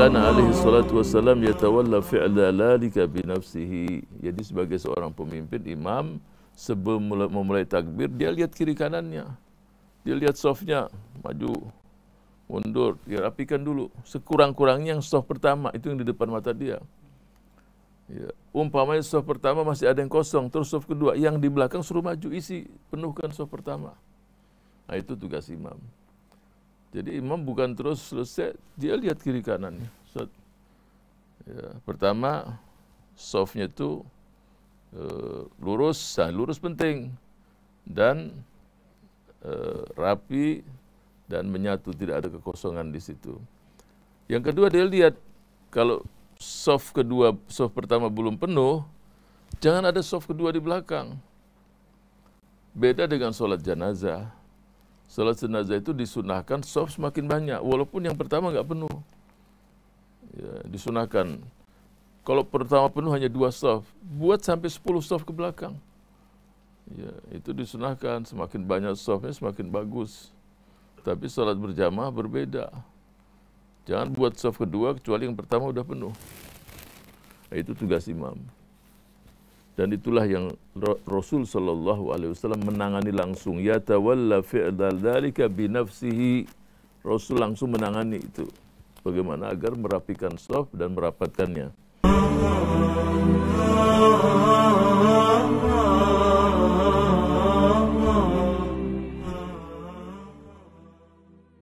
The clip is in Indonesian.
Kana alaihi salatu wassalam yatawalla fi'la lalika binafsihi. Jadi sebagai seorang pemimpin, imam, sebelum memulai takbir, dia lihat kiri kanannya. Dia lihat softnya, maju, mundur, dia rapikan dulu. Sekurang-kurangnya yang soft pertama, itu yang di depan mata dia. Ya. Umpamanya soft pertama masih ada yang kosong, terus soft kedua, yang di belakang suruh maju, isi, penuhkan soft pertama. Nah itu tugas imam. Jadi imam bukan terus selesai, dia lihat kiri kanannya. So, ya, pertama softnya itu e, lurus, nah, lurus penting dan e, rapi dan menyatu, tidak ada kekosongan di situ. Yang kedua dia lihat kalau soft kedua, soft pertama belum penuh, jangan ada soft kedua di belakang. Beda dengan sholat janazah. Salat jenazah itu disunahkan soft semakin banyak, walaupun yang pertama nggak penuh. Ya, disunahkan. Kalau pertama penuh hanya dua soft, buat sampai sepuluh soft ke belakang. Ya, itu disunahkan, semakin banyak softnya semakin bagus. Tapi salat berjamaah berbeda. Jangan buat soft kedua kecuali yang pertama udah penuh. itu tugas imam dan itulah yang Rasul Shallallahu Alaihi Wasallam menangani langsung ya tawalla fi'dal dalika Nafsihi Rasul langsung menangani itu bagaimana agar merapikan soft dan merapatkannya